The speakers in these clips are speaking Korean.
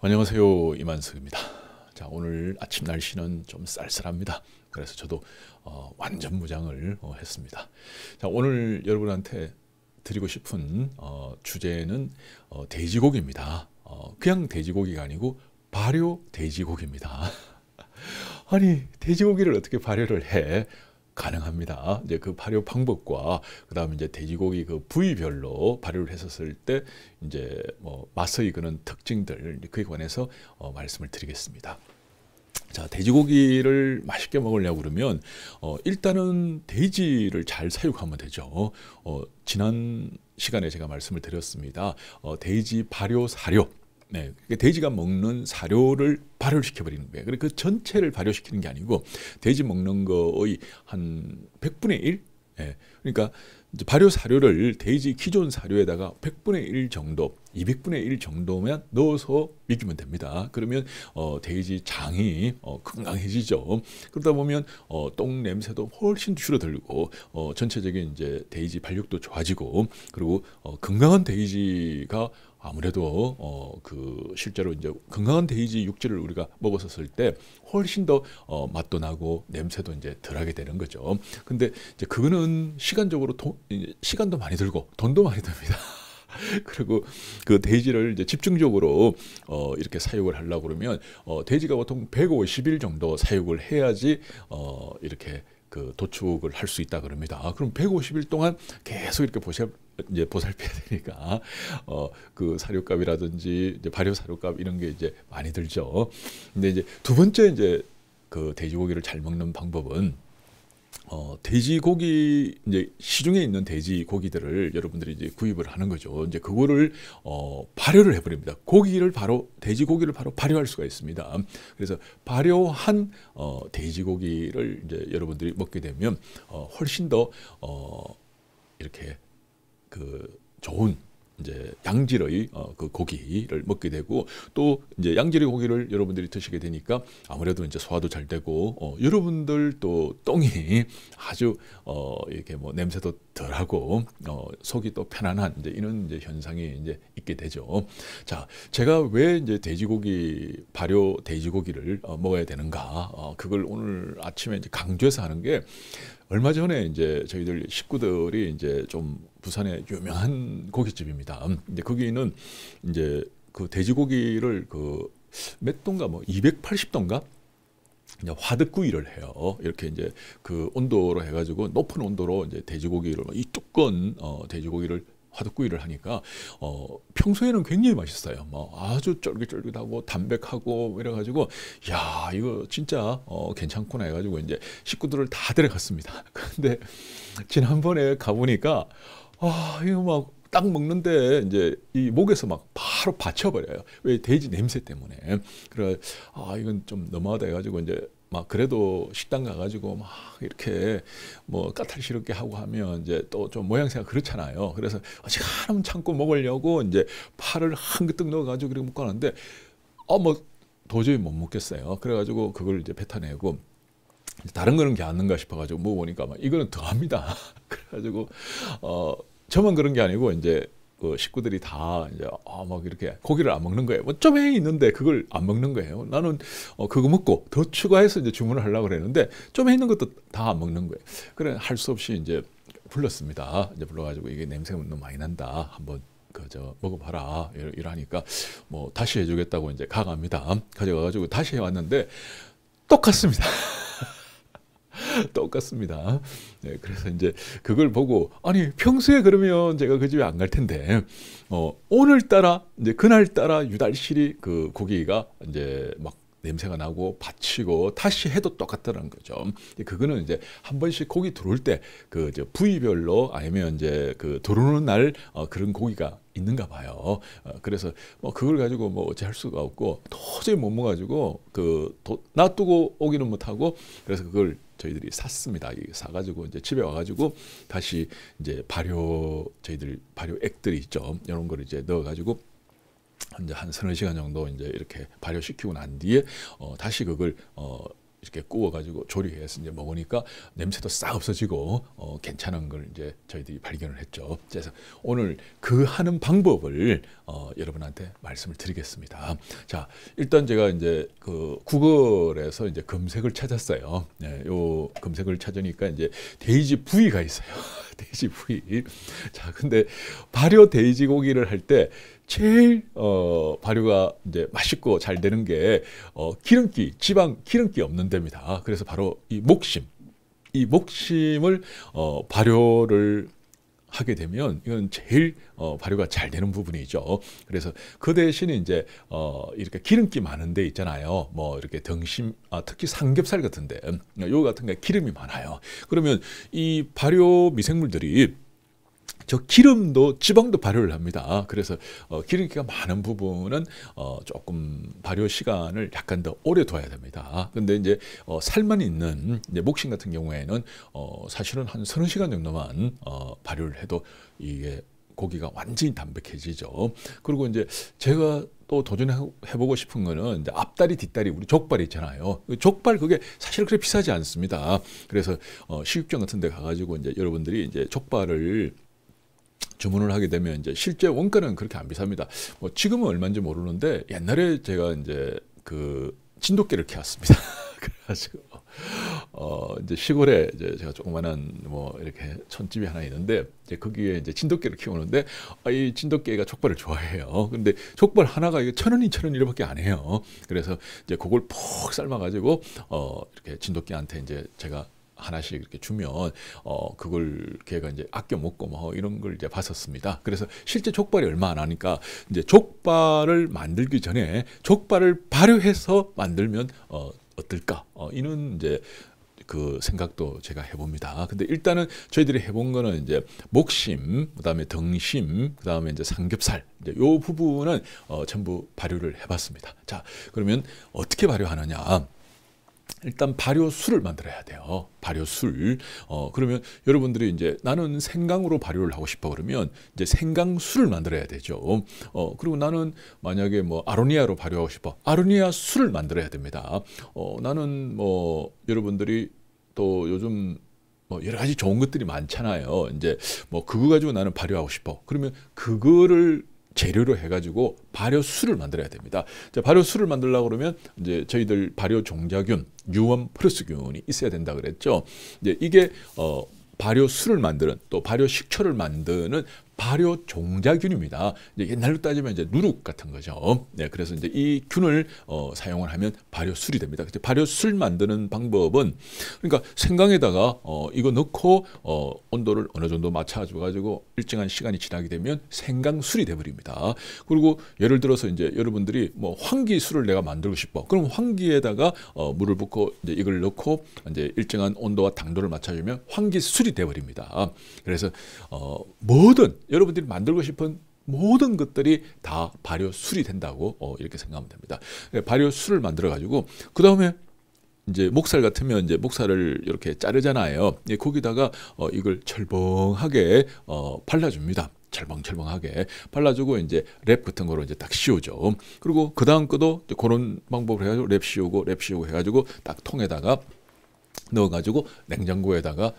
안녕하세요 이만석입니다. 자 오늘 아침 날씨는 좀 쌀쌀합니다. 그래서 저도 어, 완전 무장을 어, 했습니다. 자 오늘 여러분한테 드리고 싶은 어, 주제는 어, 돼지고기입니다. 어, 그냥 돼지고기가 아니고 발효 돼지고기입니다. 아니 돼지고기를 어떻게 발효를 해? 가능합니다. 이제 그 발효 방법과 그다음에 이제 돼지고기 그 부위별로 발효를 했었을 때 이제 뭐 맛의 이거 특징들 그에 관해서 어, 말씀을 드리겠습니다. 자 돼지고기를 맛있게 먹으려고 그러면 어, 일단은 돼지를 잘 사육하면 되죠. 어, 지난 시간에 제가 말씀을 드렸습니다. 어, 데지 발효 사료 네, 그러니까 돼지가 먹는 사료를 발효시켜 버리는 거예요. 그래서 그 전체를 발효시키는 게 아니고 돼지 먹는 거의 한1 0 0분의 1. 예. 그러니까 발효 사료를 돼지 기존 사료에다가 100분의 1 정도, 200분의 1 정도면 넣어서 익히면 됩니다. 그러면 어, 돼지 장이 어, 건강해지죠. 그러다 보면 어, 똥 냄새도 훨씬 줄어들고 어 전체적인 이제 돼지 발육도 좋아지고 그리고 어 건강한 돼지가 아무래도 어그 실제로 이제 건강한 돼지 육질을 우리가 먹었었을 때 훨씬 더어 맛도 나고 냄새도 이제 덜하게 되는 거죠. 근데 이제 그거는 시간적으로 도, 시간도 많이 들고 돈도 많이 듭니다. 그리고 그 돼지를 이제 집중적으로 어 이렇게 사육을 하려고 그러면 어 돼지가 보통 150일 정도 사육을 해야지 어 이렇게 그 도축을 할 수 있다 그럽니다. 아, 그럼 150일 동안 계속 이렇게 보살 이제 보살펴야 되니까 어 그 사료값이라든지 이제 발효 사료값 이런 게 이제 많이 들죠. 근데 이제 두 번째 이제 그 돼지고기를 잘 먹는 방법은 어, 돼지고기 이제 시중에 있는 돼지고기들을 여러분들이 이제 구입을 하는 거죠. 이제 그거를 어, 발효를 해버립니다. 고기를 바로 돼지고기를 바로 발효할 수가 있습니다. 그래서 발효한 어, 돼지고기를 이제 여러분들이 먹게 되면 어, 훨씬 더 어, 이렇게 그 좋은 이제 양질의 어, 그 고기를 먹게 되고 또 이제 양질의 고기를 여러분들이 드시게 되니까 아무래도 이제 소화도 잘 되고 어, 여러분들 또 똥이 아주 어, 이렇게 뭐 냄새도 덜하고 어, 속이 또 편안한 이제 이런 이제 현상이 이제 있게 되죠. 자, 제가 왜 이제 돼지고기 발효 돼지고기를 어, 먹어야 되는가? 어, 그걸 오늘 아침에 이제 강조해서 하는 게 얼마 전에 이제 저희들 식구들이 이제 좀 부산의 유명한 고깃집입니다. 이제 거기는 이제 그 돼지고기를 그몇 돈가 뭐 280돈가 화덕구이를 해요. 이렇게 이제 그 온도로 해가지고 높은 온도로 이제 돼지고기를 이두꺼 어, 돼지고기를 화덕구이를 하니까 어, 평소에는 굉장히 맛있어요. 뭐 아주 쫄깃쫄깃하고 담백하고 이래가지고 야 이거 진짜 어, 괜찮구나 해가지고 이제 식구들을 다 데려갔습니다. 근데 지난번에 가보니까 아 이거 막딱 먹는데 이제 이 목에서 막 바로 받쳐버려요. 왜 돼지 냄새 때문에. 그래 아 이건 좀 너무하다 해가지고 이제 막 그래도 식당 가가지고 막 이렇게 뭐 까탈스럽게 하고 하면 이제 또 좀 모양새가 그렇잖아요. 그래서 어지간하면 참고 먹으려고 이제 파를 한그떡 넣어가지고 그렇게 먹고 하는데 어 뭐 도저히 못 먹겠어요. 그래가지고 그걸 이제 뱉어내고 다른 거는 게찮는가 싶어가지고 먹어보니까 막 이거는 더합니다. 그래가지고 어 저만 그런 게 아니고 이제 그 식구들이 다 이제 아막 이렇게 고기를 안 먹는 거예요. 뭐 점에 있는데 그걸 안 먹는 거예요. 나는 어 그거 먹고 더 추가해서 이제 주문을 하려고 그랬는데 점에 있는 것도 다 안 먹는 거예요. 그래 할 수 없이 이제 불렀습니다. 이제 불러가지고 이게 냄새가 너무 많이 난다. 한번 그저 먹어봐라 이러니까 뭐 다시 해주겠다고 이제 가갑니다. 가져가가지고 다시 해왔는데 똑같습니다. 똑같습니다. 네, 그래서 이제 그걸 보고 아니 평소에 그러면 제가 그 집에 안 갈 텐데 어, 오늘따라 이제 그날따라 유달실이 그 고기가 이제 막 냄새가 나고 받치고 다시 해도 똑같다는 거죠. 그거는 이제 한 번씩 고기 들어올 때그 부위별로 아니면 이제 그 들어오는 날 어, 그런 고기가 있는가 봐요. 어, 그래서 뭐 그걸 가지고 뭐 어찌할 수가 없고 도저히 못 먹어가지고 그 도, 놔두고 오기는 못하고 그래서 그걸 저희들이 샀습니다. 사가지고 이제 집에 와가지고 다시 이제 발효 저희들 발효액들이 있죠. 이런 걸 이제 넣어가지고 이제 한 서너 시간 정도 이제 이렇게 발효시키고 난 뒤에 어, 다시 그걸 어, 이렇게 구워가지고 조리해서 이제 먹으니까 냄새도 싹 없어지고 어, 괜찮은 걸 이제 저희들이 발견을 했죠. 그래서 오늘 그 하는 방법을 어, 여러분한테 말씀을 드리겠습니다. 자, 일단 제가 이제 그 구글에서 이제 검색을 찾았어요. 네, 요 검색을 찾으니까 이제 데이지 부위가 있어요. 데이지 부위. 자, 근데 발효 데이지 고기를 할때 제일 어, 발효가 이제 맛있고 잘 되는 게 어, 기름기, 지방 기름기 없는 데입니다. 그래서 바로 이 목심, 이 목심을 어, 발효를 하게 되면 이건 제일 어, 발효가 잘 되는 부분이죠. 그래서 그 대신에 이제 어, 이렇게 기름기 많은 데 있잖아요. 뭐 이렇게 등심, 아, 특히 삼겹살 같은데 음, 요 같은 게 기름이 많아요. 그러면 이 발효 미생물들이 저 기름도 지방도 발효를 합니다. 그래서 어, 기름기가 많은 부분은 어, 조금 발효 시간을 약간 더 오래 둬야 됩니다. 근데 이제 어, 살만 있는 이제 목신 같은 경우에는 어, 사실은 한 서른 시간 정도만 어, 발효를 해도 이게 고기가 완전히 담백해지죠. 그리고 이제 제가 또 도전해보고 싶은 거는 이제 앞다리 뒷다리 우리 족발 있잖아요. 그 족발 그게 사실 그렇게 비싸지 않습니다. 그래서 어, 식육점 같은 데 가가지고 이제 여러분들이 이제 족발을 주문을 하게 되면 이제 실제 원가는 그렇게 안 비쌉니다. 뭐 지금은 얼마인지 모르는데 옛날에 제가 이제 그 진돗개를 키웠습니다. 그래가지고 어 이제 시골에 이제 제가 조그만한 뭐 이렇게 천집이 하나 있는데 이제 거기에 이제 진돗개를 키우는데 아, 이 진돗개가 족발을 좋아해요. 근데 족발 하나가 이게 천 원이 천원이밖에안 해요. 그래서 이제 그걸 푹 삶아가지고 어 이렇게 진돗개한테 이제 제가 하나씩 이렇게 주면 어 그걸 걔가 이제 아껴 먹고 뭐 이런 걸 이제 봤었습니다. 그래서 실제 족발이 얼마 안 하니까 이제 족발을 만들기 전에 족발을 발효해서 만들면 어 어떨까? 어 이는 이제 그 생각도 제가 해봅니다. 근데 일단은 저희들이 해본 거는 이제 목심, 그다음에 등심, 그다음에 이제 삼겹살, 이제 요 부분은 어, 전부 발효를 해봤습니다. 자, 그러면 어떻게 발효하느냐? 일단 발효술을 만들어야 돼요. 발효술. 어, 그러면 여러분들이 이제 나는 생강으로 발효를 하고 싶어 그러면 이제 생강술을 만들어야 되죠. 어, 그리고 나는 만약에 뭐 아로니아로 발효하고 싶어. 아로니아 술을 만들어야 됩니다. 어, 나는 뭐 여러분들이 또 요즘 뭐 여러 가지 좋은 것들이 많잖아요. 이제 뭐 그거 가지고 나는 발효하고 싶어. 그러면 그거를 재료로 해가지고 발효수를 만들어야 됩니다. 자, 발효수를 만들려고 그러면 이제 저희들 발효 종자균, 유원 플러스균이 있어야 된다 그랬죠. 이제 이게 어 발효수를 만드는 또 발효 식초를 만드는 발효 종자균입니다. 옛날로 따지면 이제 누룩 같은 거죠. 네, 그래서 이제 이 균을 어, 사용을 하면 발효술이 됩니다. 발효술 만드는 방법은 그러니까 생강에다가 어, 이거 넣고 어, 온도를 어느 정도 맞춰줘 가지고 일정한 시간이 지나게 되면 생강술이 돼버립니다. 그리고 예를 들어서 이제 여러분들이 뭐 황기술을 내가 만들고 싶어. 그럼 황기에다가 어, 물을 붓고 이제 이걸 넣고 이제 일정한 온도와 당도를 맞춰주면 황기술이 돼버립니다. 그래서 어, 뭐든 여러분들이 만들고 싶은 모든 것들이 다 발효술이 된다고 어, 이렇게 생각하면 됩니다. 예, 발효술을 만들어 가지고 그 다음에 이제 목살 같으면 이제 목살을 이렇게 자르잖아요. 예, 거기다가 어, 이걸 철봉하게 어, 발라줍니다. 철벙철벙하게 발라주고 이제 랩 같은 거로 이제 딱 씌우죠. 그리고 그 다음 거도 그런 방법을 해가지고 랩 씌우고 랩 씌우고 해가지고 딱 통에다가 넣어가지고 냉장고에다가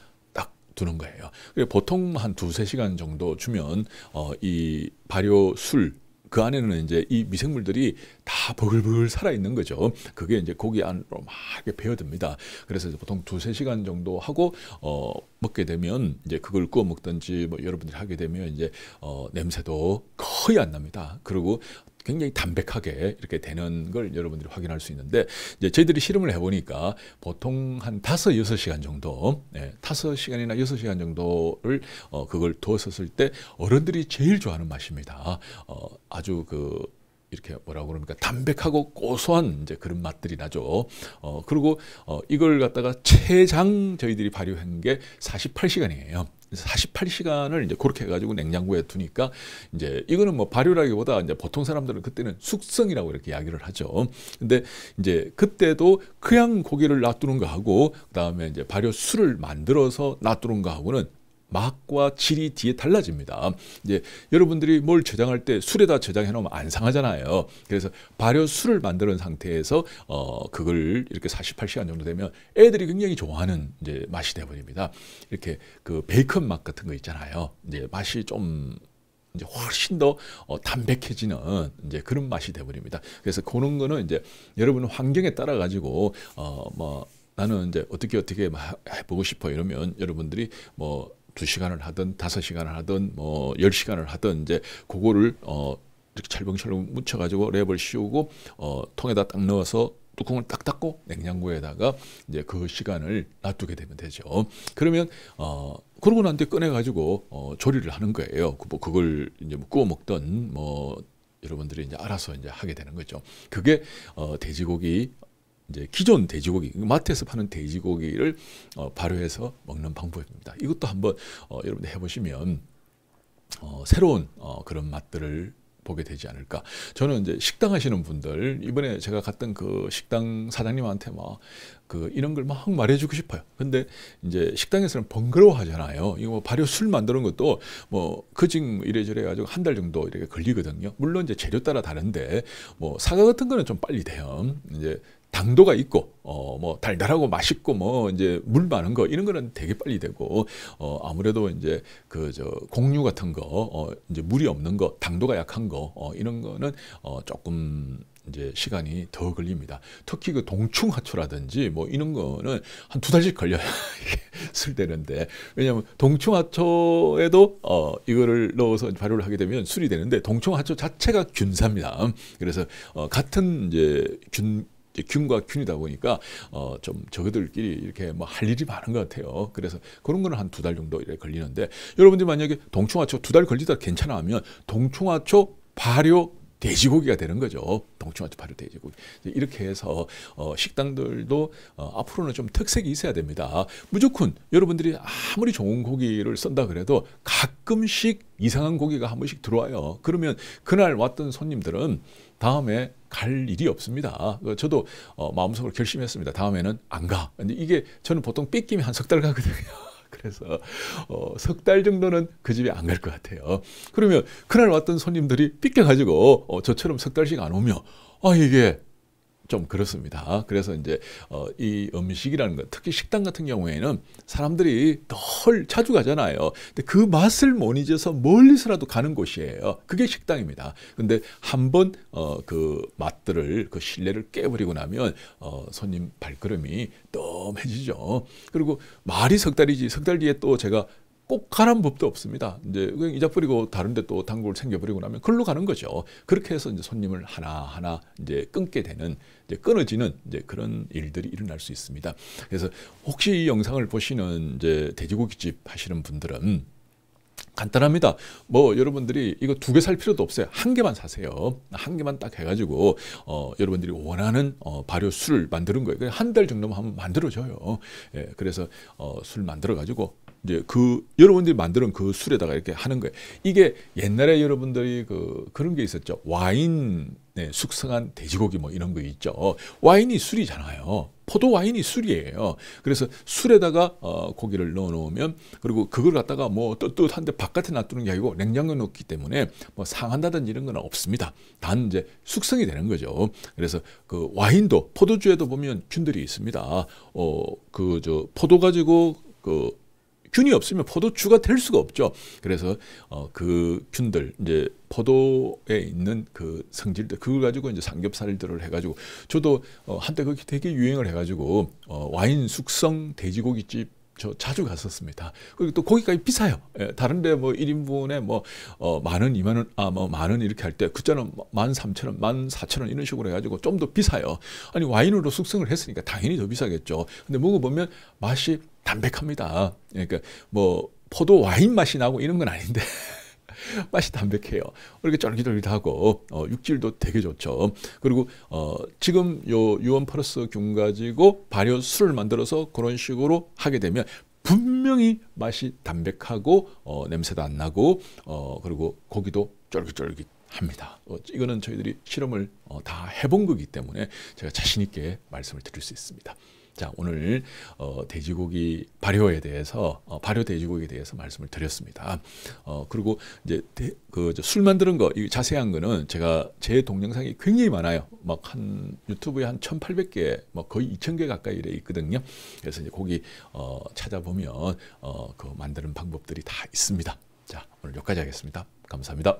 두는 거예요. 보통 한 두세 시간 정도 주면 어, 이 발효술 그 안에는 이제 이 미생물들이 다 버글버글 살아있는 거죠. 그게 이제 고기 안으로 막 이렇게 배어듭니다. 그래서 보통 두세 시간 정도 하고, 어, 먹게 되면 이제 그걸 구워 먹든지 뭐 여러분들이 하게 되면 이제, 어, 냄새도 거의 안 납니다. 그리고 굉장히 담백하게 이렇게 되는 걸 여러분들이 확인할 수 있는데 이제 저희들이 실험을 해보니까 보통 한 다섯 여섯 시간 정도 예, 다섯 네, 시간이나 여섯 시간 정도를 어, 그걸 두었었을 때 어른들이 제일 좋아하는 맛입니다. 어, 아주 그 이렇게 뭐라고 그럽니까 담백하고 고소한 이제 그런 맛들이 나죠. 어 그리고 어 이걸 갖다가 최장 저희들이 발효한 게 48시간이에요. 48시간을 이제 그렇게 해가지고 냉장고에 두니까 이제 이거는 뭐 발효라기보다 이제 보통 사람들은 그때는 숙성이라고 이렇게 이야기를 하죠. 근데 이제 그때도 그냥 고기를 놔두는 거하고 그다음에 이제 발효 술을 만들어서 놔두는 거하고는 막과 질이 뒤에 달라집니다. 이제 여러분들이 뭘 저장할 때 술에다 저장해 놓으면 안 상하잖아요. 그래서 발효 술을 만드는 상태에서 어 그걸 이렇게 48시간 정도 되면 애들이 굉장히 좋아하는 이제 맛이 돼 버립니다. 이렇게 그 베이컨 맛 같은 거 있잖아요. 이제 맛이 좀 이제 훨씬 더 어, 담백해지는 이제 그런 맛이 돼 버립니다. 그래서 그런 거는 이제 여러분 환경에 따라 가지고 어 뭐 나는 이제 어떻게 어떻게 해보고 싶어 이러면 여러분들이 뭐 두시간을 하든 다섯 시간을 하든 뭐 열시간을 하든 이제 그거를 어 이렇게 철봉철봉 묻혀 가지고 랩을 씌우고 어 통에다 딱 넣어서 뚜껑을 딱 닫고 냉장고에다가 이제 그 시간을 놔두게 되면 되죠. 그러면 어 그러고 난 뒤에 꺼내 가지고 어 조리를 하는 거예요. 그 뭐 그걸 이제 뭐 구워 먹던 뭐 여러분들이 이제 알아서 이제 하게 되는 거죠. 그게 어, 돼지고기 이제 기존 돼지고기 마트에서 파는 돼지고기를 어, 발효해서 먹는 방법입니다. 이것도 한번 어, 여러분들 해보시면 어, 새로운 어, 그런 맛들을 보게 되지 않을까. 저는 이제 식당 하시는 분들 이번에 제가 갔던 그 식당 사장님한테 막 그 이런 걸 막 말해주고 싶어요. 근데 이제 식당에서는 번거로워하잖아요. 이거 뭐 발효 술 만드는 것도 뭐 그 징 이래저래 가지고 한 달 정도 이렇게 걸리거든요. 물론 이제 재료 따라 다른데 뭐 사과 같은 거는 좀 빨리 돼요. 이제 당도가 있고 어 뭐 달달하고 맛있고 뭐 이제 물 많은 거 이런 거는 되게 빨리 되고 어 아무래도 이제 그 저 공유 같은 거어 이제 물이 없는 거 당도가 약한 거 어 이런 거는 어 조금 이제 시간이 더 걸립니다. 특히 그 동충하초라든지 뭐 이런 거는 한 두 달씩 걸려요. 술되는데 왜냐하면 동충하초에도 어 이거를 넣어서 발효를 하게 되면 술이 되는데 동충하초 자체가 균사입니다. 그래서 어 같은 이제 균 균과 균이다 보니까 어, 좀 저희들끼리 이렇게 뭐 할 일이 많은 것 같아요. 그래서 그런 거는 한 두 달 정도 이렇게 걸리는데 여러분들 만약에 동충하초 두 달 걸리다 괜찮아 하면 동충하초 발효 돼지고기가 되는 거죠. 동충하트 발효 돼지고기. 이렇게 해서 어, 식당들도 어, 앞으로는 좀 특색이 있어야 됩니다. 무조건 여러분들이 아무리 좋은 고기를 쓴다 그래도 가끔씩 이상한 고기가 한 번씩 들어와요. 그러면 그날 왔던 손님들은 다음에 갈 일이 없습니다. 어, 저도 어, 마음속으로 결심했습니다. 다음에는 안 가. 이게 저는 보통 삐끼면 한석 달 가거든요. 그래서 어, 석달 정도는 그 집에 안 갈 것 같아요. 그러면 그날 왔던 손님들이 삐껴가지고 어, 저처럼 석 달씩 안 오면 아 이게 좀 그렇습니다. 그래서 이제 어, 이 음식이라는 것, 특히 식당 같은 경우에는 사람들이 덜 자주 가잖아요. 근데 그 맛을 못 잊어서 멀리서라도 가는 곳이에요. 그게 식당입니다. 근데 한번 어, 그 맛들을 그 신뢰를 깨버리고 나면 어, 손님 발걸음이 떠해지죠 그리고 말이 석 달이지 석 달 뒤에 또 제가 꼭 가란 법도 없습니다. 이제 이자 뿌리고 다른데 또 단골 챙겨버리고 나면 글로 가는 거죠. 그렇게 해서 이제 손님을 하나하나 이제 끊게 되는 이제 끊어지는 이제 그런 일들이 일어날 수 있습니다. 그래서 혹시 이 영상을 보시는 이제 돼지고기집 하시는 분들은 간단합니다. 뭐 여러분들이 이거 두 개 살 필요도 없어요. 한 개만 사세요. 한 개만 딱 해가지고 어, 여러분들이 원하는 어, 발효술을 만드는 거예요. 한 달 정도만 하면 만들어져요. 예, 그래서 어, 술 만들어가지고 이제 그 여러분들이 만드는 그 술에다가 이렇게 하는 거예요. 이게 옛날에 여러분들이 그 그런 게 있었죠. 와인에 숙성한 돼지고기 뭐 이런 거 있죠. 와인이 술이잖아요. 포도 와인이 술이에요. 그래서 술에다가 어, 고기를 넣어 놓으면 그리고 그걸 갖다가 뭐 떳떳한데 바깥에 놔두는 게 아니고 냉장고에 놓기 때문에 뭐 상한다든지 이런 건 없습니다. 단 이제 숙성이 되는 거죠. 그래서 그 와인도 포도주에도 보면 균들이 있습니다. 어 그 저 포도 가지고 그 균이 없으면 포도주가 될 수가 없죠. 그래서 어, 그 균들 이제 포도에 있는 그 성질들 그걸 가지고 이제 삼겹살들을 해가지고 저도 어, 한때 그게 되게 유행을 해가지고 어, 와인 숙성 돼지고기집 저 자주 갔었습니다. 그리고 또고기까지 비싸요. 예, 다른데 뭐 1인분에 뭐, 어, 만 원, 2만 원, 아, 뭐, 만 원 이렇게 할 때, 그때는 뭐 만 3천 원, 만 4천 원 이런 식으로 해가지고 좀 더 비싸요. 아니, 와인으로 숙성을 했으니까 당연히 더 비싸겠죠. 근데 먹어보면 맛이 담백합니다. 예, 그러니까 뭐 포도 와인 맛이 나고 이런 건 아닌데 맛이 담백해요. 이렇게 쫄깃쫄깃하고 어, 육질도 되게 좋죠. 그리고 어, 지금 요 유원 플러스균 가지고 발효 술을 만들어서 그런 식으로 하게 되면 분명히 맛이 담백하고 어, 냄새도 안 나고 어, 그리고 고기도 쫄깃쫄깃 합니다. 어, 이거는 저희들이 실험을 어, 다 해본 거기 때문에 제가 자신 있게 말씀을 드릴 수 있습니다. 자 오늘 어, 돼지고기 발효에 대해서 어, 발효 돼지고기에 대해서 말씀을 드렸습니다. 어, 그리고 이제 그술 만드는 거 자세한 거는 제가 제 동영상이 굉장히 많아요. 막 한 유튜브에 한 1,800개, 뭐 거의 2,000개 가까이 이래 있거든요. 그래서 이제 거기 어, 찾아보면 어, 그 만드는 방법들이 다 있습니다. 자 오늘 여기까지 하겠습니다. 감사합니다.